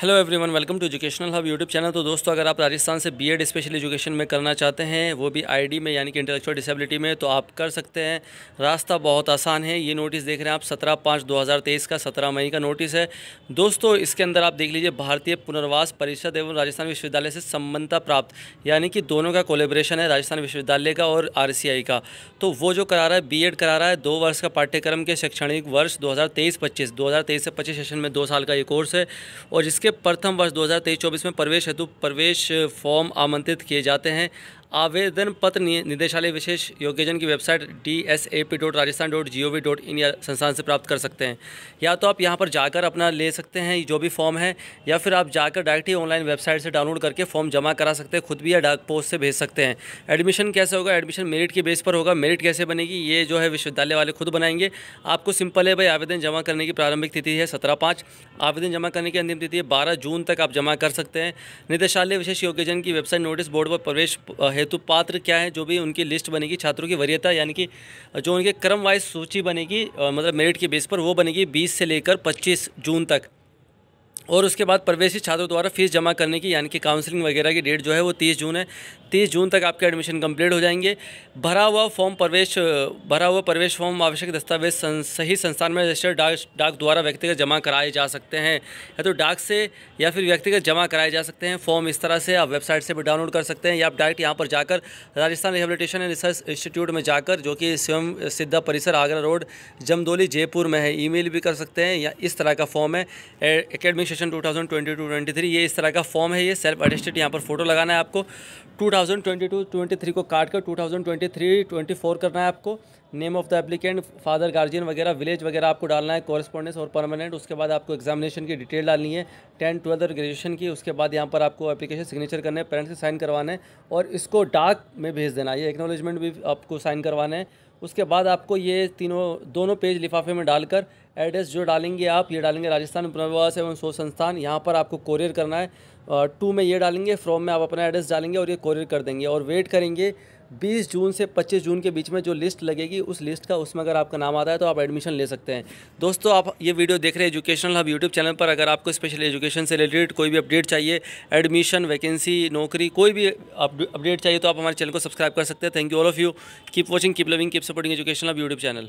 hello everyone welcome to educational hub YouTube channel तो दोस्तों अगर आप राजस्थान से बीएड स्पेशल एजुकेशन में करना चाहते हैं वो भी आईडी में यानी कि इंटेलेक्चुअल डिसेबिलिटी में तो आप कर सकते हैं रास्ता बहुत आसान है ये नोटिस देख रहे हैं आप सत्रह पाँच 2023 का सत्रह मई का नोटिस है दोस्तों इसके अंदर आप देख लीजिए भारतीय पुनर्वास परिषद एवं राजस्थान विश्वविद्यालय से संबंधता प्राप्त यानी कि दोनों का कोलेब्रेशन है राजस्थान विश्वविद्यालय का और आर का तो वो जो करा रहा है बी करा रहा है दो वर्ष का पाठ्यक्रम के शैक्षणिक वर्ष दो हज़ार तेईस पच्चीस दो से पच्चीस सेशन में दो साल का ये कोर्स है और जिसके के प्रथम वर्ष 2023-24 में प्रवेश हेतु प्रवेश फॉर्म आमंत्रित किए जाते हैं आवेदन पत्र निदेशालय विशेष योग्यजन की website D S A P dot Rajasthan dot G O V dot in या संस्थान से प्राप्त कर सकते हैं या तो आप यहाँ पर जाकर अपना ले सकते हैं जो भी फॉर्म है या फिर आप जाकर डायरेक्ट ही ऑनलाइन वेबसाइट से डाउनलोड करके फॉर्म जमा करा सकते हैं खुद भी या डाक पोस्ट से भेज सकते हैं एडमिशन कैसे होगा एडमिशन मेरिट के बेस पर होगा मेरिट कैसे बनेगी ये जो है विश्वविद्यालय वाले खुद बनाएंगे आपको सिंपल है भाई आवेदन जमा करने की प्रारंभिक तिथि है सत्रह पाँच आवेदन जमा करने की अंतिम तिथि है बारह जून तक आप जमा कर सकते हैं निदेशालय विशेष योग्यजन की वेबसाइट नोटिस बोर्ड पर प्रवेश हेतु पात्र क्या है जो भी उनकी लिस्ट बनेगी छात्रों की वरीयता यानी कि जो उनके क्रम वाइज सूची बनेगी मतलब मेरिट के बेस पर वो बनेगी बीस से लेकर पच्चीस जून तक और उसके बाद प्रवेशी छात्रों द्वारा फीस जमा करने की यानी कि काउंसलिंग वगैरह की डेट जो है वो तीस जून है तीस जून तक आपके एडमिशन कंप्लीट हो जाएंगे भरा हुआ फॉर्म प्रवेश भरा हुआ प्रवेश फॉर्म आवश्यक दस्तावेज सं, सही संस्थान में रजिस्टर्ड डाक डाक द्वारा व्यक्तिगत जमा कराए जा सकते हैं या तो डाक से या फिर व्यक्तिगत जमा कराए जा सकते हैं फॉर्म इस तरह से आप वेबसाइट से भी डाउनलोड कर सकते हैं या आप डायरेक्ट यहाँ पर जाकर Rajasthan rehabilitation and research institute में जाकर जो कि स्वयं सिद्धा परिसर आगरा रोड जमदोली जयपुर में है ई भी कर सकते हैं या इस तरह का फॉर्म है एकेडमिक सेशन 2022-23 ये इस तरह का फॉर्म है ये सेल्फ अटेस्टेड यहाँ पर फोटो लगाना है आपको 2022-23 को काट कर 2023-24 करना है आपको name of the applicant father guardian वगैरह विलेज वगैरह आपको डालना है कॉरेस्पॉन्डेंस और परमानेंट उसके बाद आपको एग्जामिनेशन की डिटेल डालनी है टेंथ ट्वेल्थ और ग्रेजुएशन की उसके बाद यहाँ पर आपको एप्लीकेशन सिग्नेचर करने है पेरेंट्स से साइन करवाना है और इसको डाक में भेज देना है ये एक्नोलेजमेंट भी आपको साइन करवाना है उसके बाद आपको ये तीनों दोनों पेज लिफाफे में डालकर एड्रेस जो डालेंगे आप ये डालेंगे राजस्थान पुनर्वास एवं शोध संस्थान यहाँ पर आपको कोरियर करना है टू में ये डालेंगे फ्रॉम में आप अपना एड्रेस डालेंगे और ये कोरियर कर देंगे और वेट करेंगे 20 जून से 25 जून के बीच में जो लिस्ट लगेगी उस लिस्ट का उसमें अगर आपका नाम आता है तो आप एडमिशन ले सकते हैं दोस्तों आप ये वीडियो देख रहे हैं एजुकेशनल हब यूट्यूब चैनल पर अगर आपको स्पेशल एजुकेशन से रिलेटेड कोई भी अपडेट चाहिए एडमिशन वैकेंसी नौकरी कोई भी अपडेट चाहिए तो आप हमारे चैनल को सब्सक्राइब कर सकते हैं thank you all of you keep watching keep loving keep supporting education hub YouTube channel